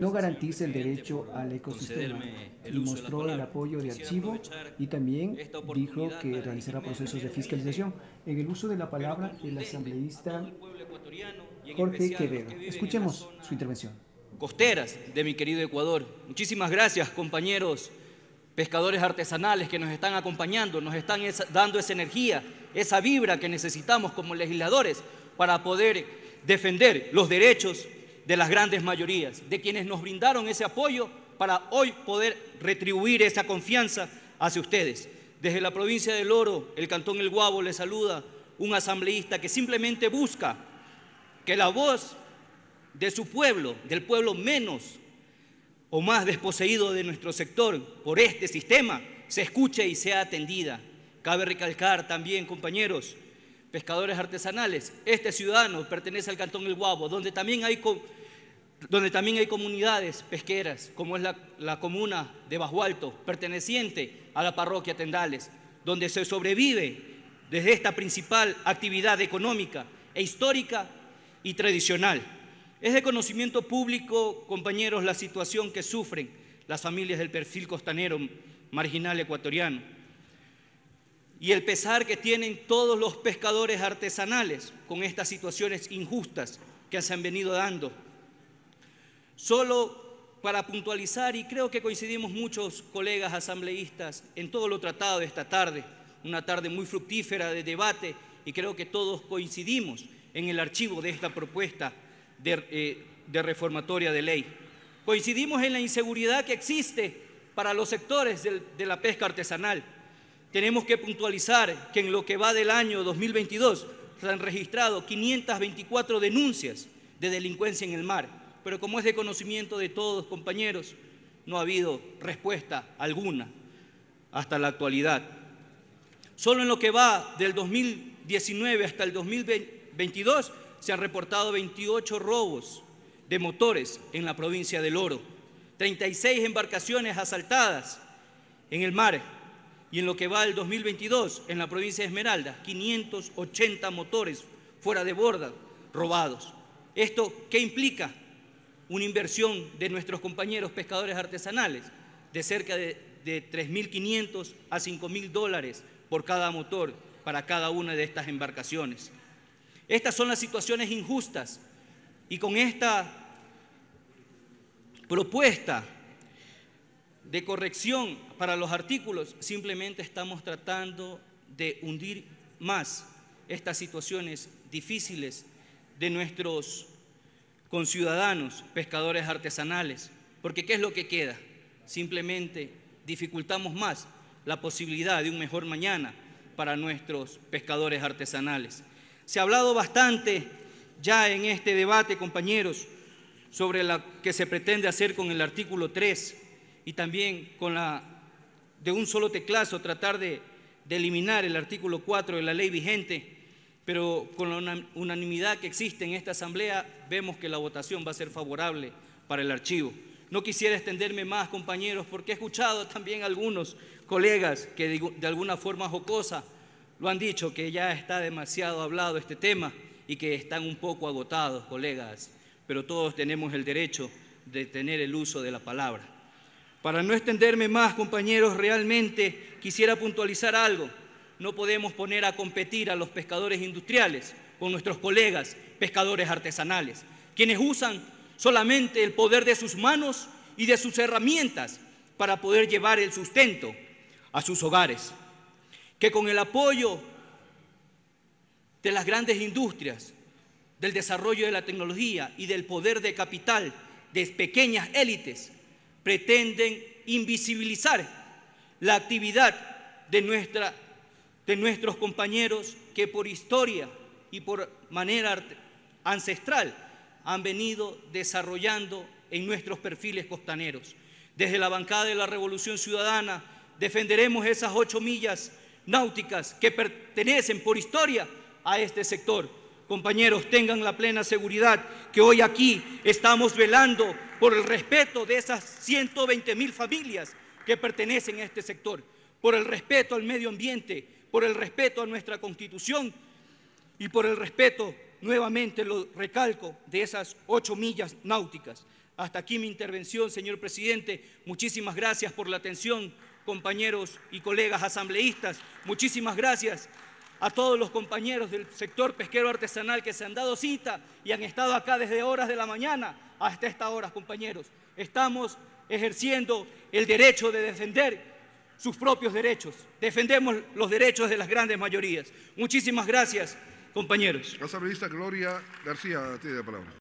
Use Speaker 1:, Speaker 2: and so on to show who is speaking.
Speaker 1: no garantiza el derecho al ecosistema y mostró el apoyo de archivo y también dijo que realizará procesos de fiscalización. En el uso de la palabra, el asambleísta Jorge Quevedo. Escuchemos su intervención. Costeras de mi querido Ecuador. Muchísimas gracias, compañeros pescadores artesanales que nos están acompañando, nos están dando esa energía, esa vibra que necesitamos como legisladores para poder defender los derechos de las grandes mayorías, de quienes nos brindaron ese apoyo para hoy poder retribuir esa confianza hacia ustedes. Desde la provincia del Oro, el Cantón El Guabo le saluda un asambleísta que simplemente busca que la voz de su pueblo, del pueblo menos o más desposeído de nuestro sector por este sistema, se escuche y sea atendida. Cabe recalcar también, compañeros, pescadores artesanales. Este ciudadano pertenece al Cantón El Guabo, donde también hay, donde también hay comunidades pesqueras, como es la, comuna de Bajo Alto, perteneciente a la parroquia Tendales, donde se sobrevive desde esta principal actividad económica e histórica y tradicional. Es de conocimiento público, compañeros, la situación que sufren las familias del perfil costanero marginal ecuatoriano y el pesar que tienen todos los pescadores artesanales con estas situaciones injustas que se han venido dando. Solo para puntualizar, y creo que coincidimos muchos colegas asambleístas en todo lo tratado esta tarde, una tarde muy fructífera de debate, y creo que todos coincidimos en el archivo de esta propuesta de, eh, reformatoria de ley. Coincidimos en la inseguridad que existe para los sectores de la pesca artesanal tenemos que puntualizar que en lo que va del año 2022 se han registrado 524 denuncias de delincuencia en el mar, pero como es de conocimiento de todos, compañeros, no ha habido respuesta alguna hasta la actualidad. Solo en lo que va del 2019 hasta el 2022 se han reportado 28 robos de motores en la provincia del Oro, 36 embarcaciones asaltadas en el mar, y en lo que va al 2022 en la provincia de Esmeralda, 580 motores fuera de borda robados. ¿Esto qué implica? Una inversión de nuestros compañeros pescadores artesanales de cerca de, de 3.500 a 5.000 dólares por cada motor para cada una de estas embarcaciones. Estas son las situaciones injustas y con esta propuesta de corrección para los artículos, simplemente estamos tratando de hundir más estas situaciones difíciles de nuestros conciudadanos, pescadores artesanales. Porque ¿qué es lo que queda? Simplemente dificultamos más la posibilidad de un mejor mañana para nuestros pescadores artesanales. Se ha hablado bastante ya en este debate, compañeros, sobre lo que se pretende hacer con el artículo 3 y también con la de un solo teclazo tratar de, eliminar el artículo 4 de la ley vigente, pero con la unanimidad que existe en esta asamblea vemos que la votación va a ser favorable para el archivo. No quisiera extenderme más, compañeros, porque he escuchado también algunos colegas que de alguna forma jocosa lo han dicho, que ya está demasiado hablado este tema y que están un poco agotados, colegas, pero todos tenemos el derecho de tener el uso de la palabra. Para no extenderme más, compañeros, realmente quisiera puntualizar algo. No podemos poner a competir a los pescadores industriales con nuestros colegas pescadores artesanales, quienes usan solamente el poder de sus manos y de sus herramientas para poder llevar el sustento a sus hogares. Que con el apoyo de las grandes industrias, del desarrollo de la tecnología y del poder de capital de pequeñas élites, pretenden invisibilizar la actividad de, nuestra, de nuestros compañeros que por historia y por manera ancestral han venido desarrollando en nuestros perfiles costaneros. Desde la bancada de la Revolución Ciudadana defenderemos esas ocho millas náuticas que pertenecen por historia a este sector Compañeros, tengan la plena seguridad que hoy aquí estamos velando por el respeto de esas 120 mil familias que pertenecen a este sector, por el respeto al medio ambiente, por el respeto a nuestra constitución y por el respeto, nuevamente lo recalco, de esas ocho millas náuticas. Hasta aquí mi intervención, señor presidente. Muchísimas gracias por la atención, compañeros y colegas asambleístas. Muchísimas gracias a todos los compañeros del sector pesquero artesanal que se han dado cita y han estado acá desde horas de la mañana hasta esta hora, compañeros. Estamos ejerciendo el derecho de defender sus propios derechos. Defendemos los derechos de las grandes mayorías. Muchísimas gracias, compañeros. Gloria García palabra.